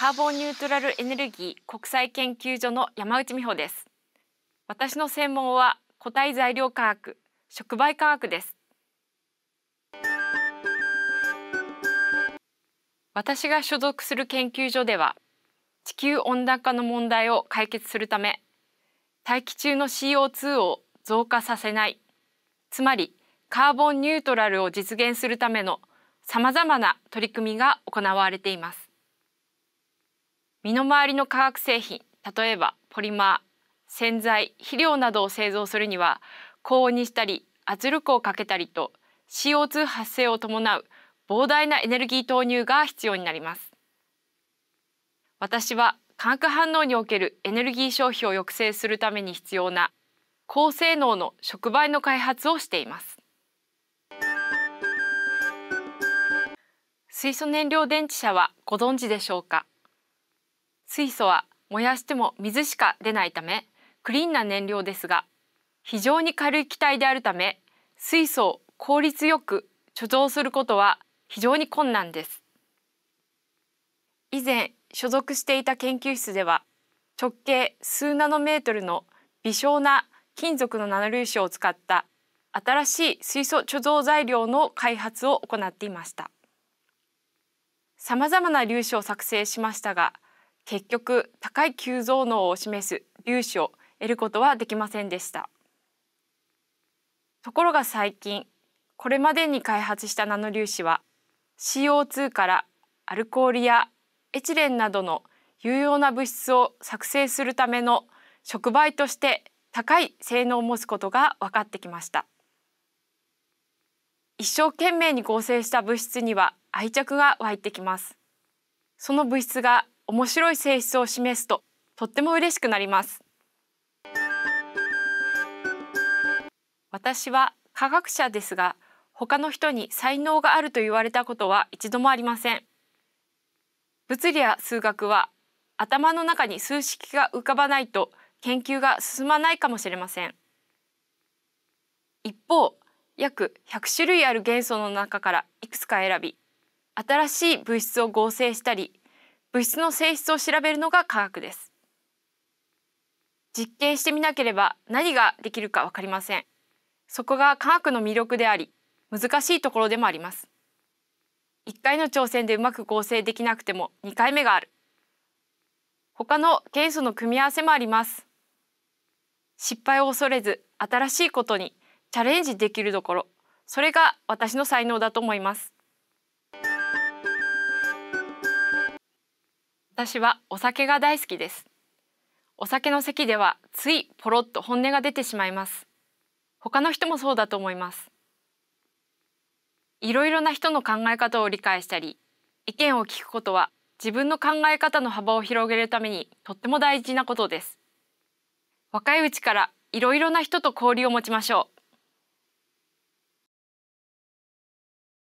カーボンニュートラルエネルギー国際研究所の山内美穂です私の専門は固体材料化学触媒化学です私が所属する研究所では地球温暖化の問題を解決するため大気中の CO2 を増加させないつまりカーボンニュートラルを実現するためのさまざまな取り組みが行われています身の回りの化学製品例えばポリマー洗剤肥料などを製造するには高温にしたり圧力をかけたりと CO2 発生を伴う膨大なエネルギー投入が必要になります私は化学反応におけるエネルギー消費を抑制するために必要な高性能の触媒の開発をしています水素燃料電池車はご存知でしょうか水素は燃やしても水しか出ないためクリーンな燃料ですが非常に軽い気体であるため水素を効率よく貯蔵することは非常に困難です以前所属していた研究室では直径数ナノメートルの微小な金属のナノ粒子を使った新しい水素貯蔵材料の開発を行っていましたざまな粒子を作成しましたが結局高い急増能を示す粒子を得ることはできませんでしたところが最近これまでに開発したナノ粒子は CO2 からアルコールやエチレンなどの有用な物質を作成するための触媒として高い性能を持つことが分かってきました一生懸命に合成した物質には愛着が湧いてきますその物質が面白い性質を示すととっても嬉しくなります私は科学者ですが他の人に才能があると言われたことは一度もありません物理や数学は頭の中に数式が浮かばないと研究が進まないかもしれません一方約100種類ある元素の中からいくつか選び新しい物質を合成したり物質の性質を調べるのが科学です実験してみなければ何ができるかわかりませんそこが科学の魅力であり難しいところでもあります1回の挑戦でうまく合成できなくても2回目がある他の元素の組み合わせもあります失敗を恐れず新しいことにチャレンジできるところそれが私の才能だと思います私はお酒が大好きです。お酒の席ではついポロッと本音が出てしまいます。他の人もそうだと思います。いろいろな人の考え方を理解したり、意見を聞くことは自分の考え方の幅を広げるためにとっても大事なことです。若いうちからいろいろな人と交流を持ちましょう。